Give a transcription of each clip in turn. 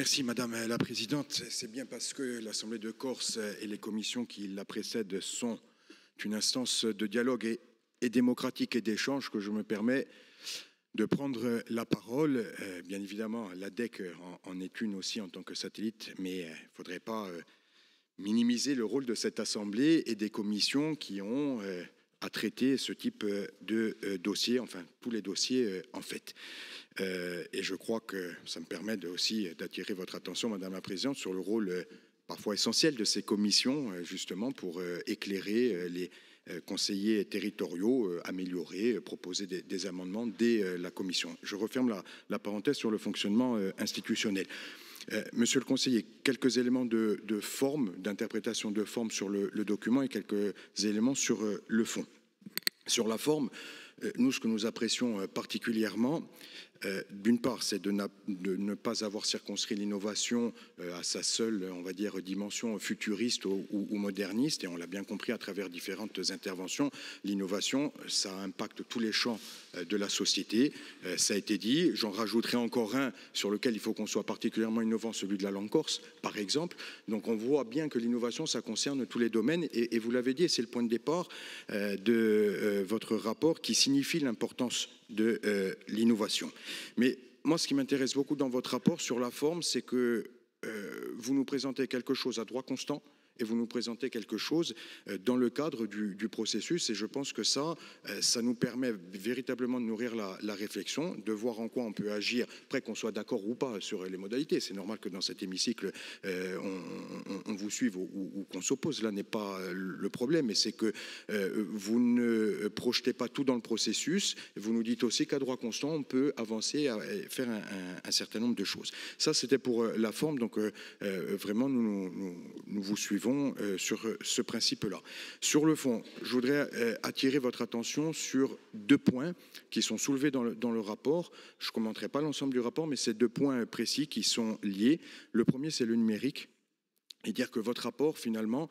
Merci Madame la Présidente. C'est bien parce que l'Assemblée de Corse et les commissions qui la précèdent sont une instance de dialogue et, démocratique et d'échange que je me permets de prendre la parole. Euh, bien évidemment, la DEC en, en est une aussi en tant que satellite, mais il euh, ne faudrait pas euh, minimiser le rôle de cette Assemblée et des commissions qui ont à traiter ce type euh, de euh, dossier, enfin tous les dossiers euh, en fait. et je crois que ça me permet aussi d'attirer votre attention, Madame la Présidente, sur le rôle parfois essentiel de ces commissions, justement, pour éclairer les conseillers territoriaux, améliorer, proposer des, amendements dès la commission. Je referme la, la parenthèse sur le fonctionnement institutionnel. Euh, monsieur le conseiller, quelques éléments de, forme, d'interprétation de forme sur le, le, document et quelques éléments sur euh, le fond. Sur la forme, euh, nous, ce que nous apprécions particulièrement, euh, d'une part, c'est de, ne pas avoir circonscrit l'innovation euh, à sa seule, on va dire, dimension futuriste ou, moderniste, et on l'a bien compris à travers différentes interventions. L'innovation, ça impacte tous les champs euh, de la société. ça a été dit. J'en rajouterai encore un sur lequel il faut qu'on soit particulièrement innovant, celui de la langue corse, par exemple. Donc, on voit bien que l'innovation, ça concerne tous les domaines, et, vous l'avez dit, c'est le point de départ de votre rapport qui signifie l'importance de l'innovation. Mais moi, ce qui m'intéresse beaucoup dans votre rapport sur la forme, c'est que euh, vous nous présentez quelque chose à droit constant et vous nous présentez quelque chose euh, dans le cadre du, processus. Et je pense que ça, euh, ça nous permet véritablement de nourrir la, réflexion, de voir en quoi on peut agir, après qu'on soit d'accord ou pas sur les modalités. C'est normal que dans cet hémicycle, euh, on, vous suive ou, qu'on s'oppose. Là n'est pas le problème, mais c'est que vous ne projetez pas tout dans le processus. Vous nous dites aussi qu'à droit constant, on peut avancer et faire un, certain nombre de choses. Ça, c'était pour la forme. Donc, vraiment, nous vous suivons. Euh, sur euh, ce principe-là. Sur le fond, je voudrais euh, attirer votre attention sur deux points qui sont soulevés dans le, rapport. Je ne commenterai pas l'ensemble du rapport, mais ces deux points précis qui sont liés. Le premier, c'est le numérique et dire que votre rapport, finalement,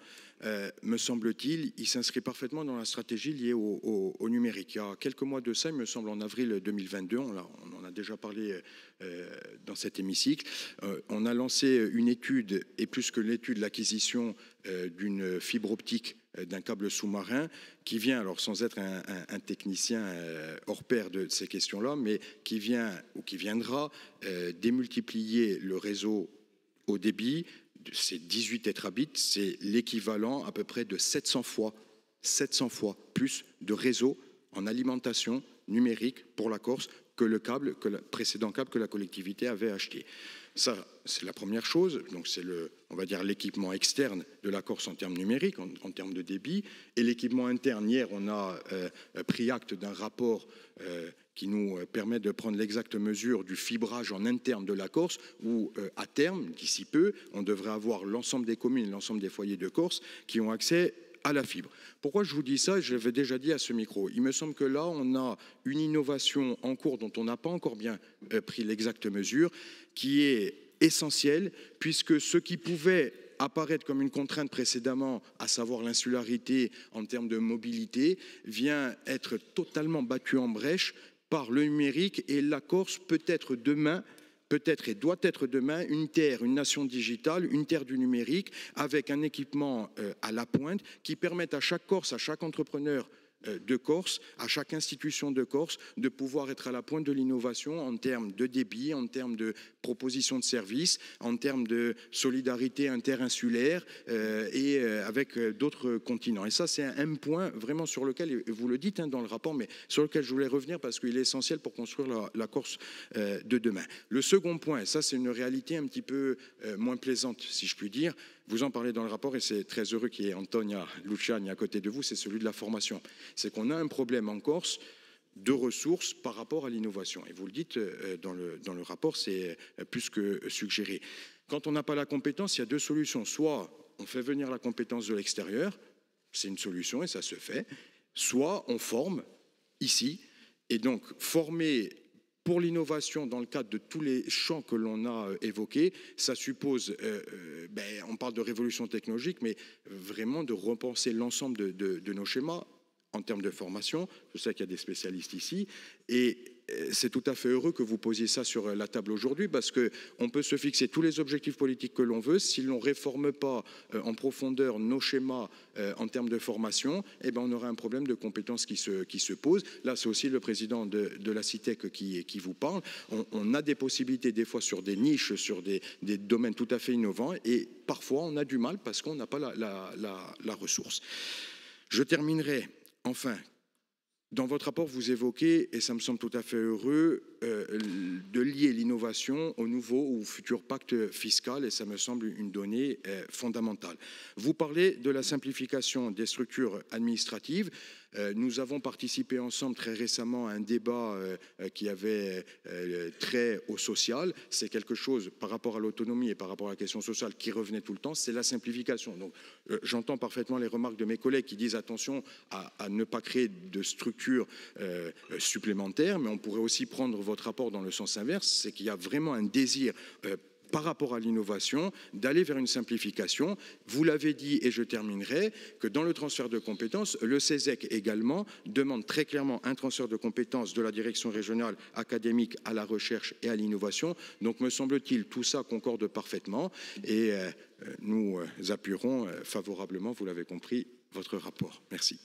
me semble-t-il, il, s'inscrit parfaitement dans la stratégie liée au, numérique. Il y a quelques mois de ça, il me semble en avril 2022, on, a, déjà parlé euh, euh, dans cet hémicycle. Euh, on a lancé une étude, et plus que l'étude, l'acquisition d'une fibre optique d'un câble sous-marin qui vient, alors sans être un, technicien hors pair de ces questions-là, mais qui vient ou qui viendra démultiplier le réseau au débit. de Ces 18 tétrabits, c'est l'équivalent à peu près de 700 fois, 700 fois plus de réseau en alimentation numérique pour la Corse que le câble, que le précédent câble que la collectivité avait acheté. Ça, c'est la première chose. Donc, c'est on va dire, l'équipement externe de la Corse en termes numériques, en, termes de débit, et l'équipement interne. Hier, on a euh, pris acte d'un rapport euh, qui nous euh, permet de prendre l'exacte mesure du fibrage en interne de la Corse, où à terme, d'ici peu, on devrait avoir l'ensemble des communes, l'ensemble des foyers de Corse qui ont accès à la fibre. Pourquoi je vous dis ça Je l'avais déjà dit à ce micro. Il me semble que là, on a une innovation en cours dont on n'a pas encore bien euh, pris l'exacte mesure, qui est essentielle, puisque ce qui pouvait apparaître comme une contrainte précédemment, à savoir l'insularité en termes de mobilité, vient être totalement battu en brèche par le numérique et la Corse peut être demain peut être et doit être demain une terre, une nation digitale, une terre du numérique, avec un équipement euh, à la pointe qui permette à chaque Corse, à chaque entrepreneur euh, de Corse, à chaque institution de Corse, de pouvoir être à la pointe de l'innovation en termes de débit, en termes de proposition de services, en termes de solidarité interinsulaire euh, et euh, avec d'autres continents. Et ça, c'est un point vraiment sur lequel, vous le dites hein, dans le rapport, mais sur lequel je voulais revenir parce qu'il est essentiel pour construire la, Corse de demain. Le second point, et ça, c'est une réalité un petit peu moins plaisante, si je puis dire, vous en parlez dans le rapport et c'est très heureux qu'il y ait Antonia Luciani à côté de vous, c'est celui de la formation. C'est qu'on a un problème en Corse de ressources par rapport à l'innovation. Et vous le dites euh, dans le, dans le rapport, c'est euh, plus que suggéré. Quand on n'a pas la compétence, il y a deux solutions. Soit on fait venir la compétence de l'extérieur, c'est une solution et ça se fait, soit on forme ici. Et donc former pour l'innovation, dans le cadre de tous les champs que l'on a euh, évoqués, ça suppose, euh, euh, ben, on parle de révolution technologique, mais vraiment de repenser l'ensemble de, nos schémas en termes de formation. Je sais qu'il y a des spécialistes ici. Et c'est tout à fait heureux que vous posiez ça sur euh, la table aujourd'hui parce que qu'on peut se fixer tous les objectifs politiques que l'on veut. Si l'on ne réforme pas euh, en profondeur nos schémas euh, en termes de formation, eh ben on aura un problème de compétences qui se, qui se pose. Là, c'est aussi le président de, la CITEC e qui, qui vous parle. On, a des possibilités des fois sur des niches, sur des, domaines tout à fait innovants et parfois on a du mal parce qu'on n'a pas la ressource. Je terminerai enfin dans votre rapport, vous évoquez, et ça me semble tout à fait heureux, euh, de lier l'innovation au nouveau ou futur pacte fiscal, et ça me semble une donnée euh, fondamentale. Vous parlez de la simplification des structures administratives. Euh, nous avons participé ensemble très récemment à un débat euh, euh, qui avait trait au social. C'est quelque chose par rapport à l'autonomie et par rapport à la question sociale qui revenait tout le temps, c'est la simplification. Donc j'entends parfaitement les remarques de mes collègues qui disent attention à, ne pas créer de structures supplémentaire, mais on pourrait aussi prendre votre rapport dans le sens inverse, c'est qu'il y a vraiment un désir par rapport à l'innovation, d'aller vers une simplification. Vous l'avez dit, et je terminerai, que dans le transfert de compétences, le CESEC e e également demande très clairement un transfert de compétences de la direction régionale académique à la recherche et à l'innovation. Donc, me semble-t-il, tout ça concorde parfaitement et euh, euh, nous euh, appuierons favorablement, vous l'avez compris, votre rapport. Merci.